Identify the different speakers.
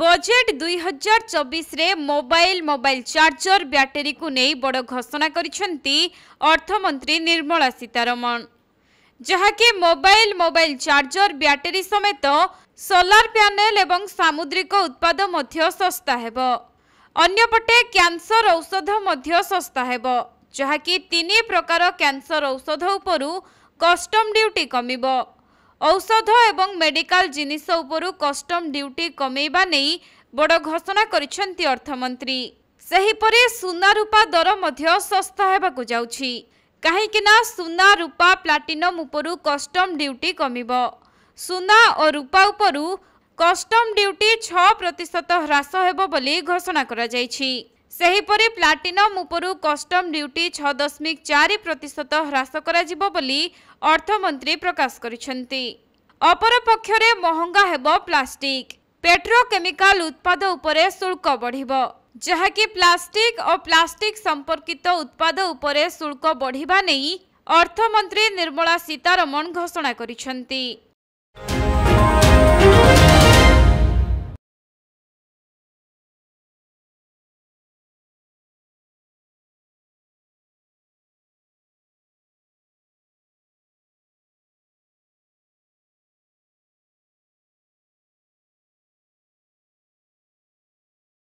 Speaker 1: budget ଦୁଇହଜାର ଚବିଶରେ mobile mobile charger ବ୍ୟାଟେରୀକୁ ନେଇ ବଡ଼ ଘୋଷଣା କରିଛନ୍ତି ଅର୍ଥମନ୍ତ୍ରୀ ନିର୍ମଳା ସୀତାରମଣ ଯାହାକି ମୋବାଇଲ ମୋବାଇଲ ଚାର୍ଜର ବ୍ୟାଟେରୀ ସମେତ ସୋଲାର ପ୍ୟାନେଲ ଏବଂ ସାମୁଦ୍ରିକ ଉତ୍ପାଦ ମଧ୍ୟ ଶସ୍ତା ହେବ ଅନ୍ୟପଟେ କ୍ୟାନ୍ସର ଔଷଧ ମଧ୍ୟ ଶସ୍ତା ହେବ ଯାହାକି ତିନି ପ୍ରକାର କ୍ୟାନ୍ସର ଔଷଧ ଉପରୁ କଷ୍ଟମ ଡ୍ୟୁଟି କମିବ ଔଷଧ ଏବଂ ମେଡିକାଲ ଜିନିଷ ଉପରୁ କଷ୍ଟମ ଡ୍ୟୁଟି କମେଇବା ନେଇ ବଡ଼ ଘୋଷଣା କରିଛନ୍ତି ଅର୍ଥମନ୍ତ୍ରୀ ସେହିପରି ସୁନାରୂପା ଦର ମଧ୍ୟ ଶସ୍ତା ହେବାକୁ ଯାଉଛି କାହିଁକିନା ସୁନା ରୂପା ପ୍ଲାଟିନମ୍ ଉପରୁ କଷ୍ଟମ ଡ୍ୟୁଟି କମିବ ସୁନା ଓ ରୂପା ଉପରୁ କଷ୍ଟମ ଡ୍ୟୁଟି ଛଅ ପ୍ରତିଶତ ହ୍ରାସ ହେବ ବୋଲି ଘୋଷଣା କରାଯାଇଛି ସେହିପରି ପ୍ଲାଟିନମ୍ ଉପରୁ କଷ୍ଟମ୍ ଡ୍ୟୁଟି ଛଅ ଦଶମିକ ଚାରି ପ୍ରତିଶତ ହ୍ରାସ କରାଯିବ ବୋଲି ଅର୍ଥମନ୍ତ୍ରୀ ପ୍ରକାଶ କରିଛନ୍ତି ଅପରପକ୍ଷରେ ମହଙ୍ଗା ହେବ ପ୍ଲାଷ୍ଟିକ୍ ପେଟ୍ରୋକେମିକାଲ ଉତ୍ପାଦ ଉପରେ ଶୁଳ୍କ ବଢ଼ିବ ଯାହାକି ପ୍ଲାଷ୍ଟିକ୍ ଓ ପ୍ଲାଷ୍ଟିକ୍ ସମ୍ପର୍କିତ ଉତ୍ପାଦ ଉପରେ ଶୁଳ୍କ ବଢ଼ିବା ନେଇ ଅର୍ଥମନ୍ତ୍ରୀ ନିର୍ମଳା ସୀତାରମଣ ଘୋଷଣା କରିଛନ୍ତି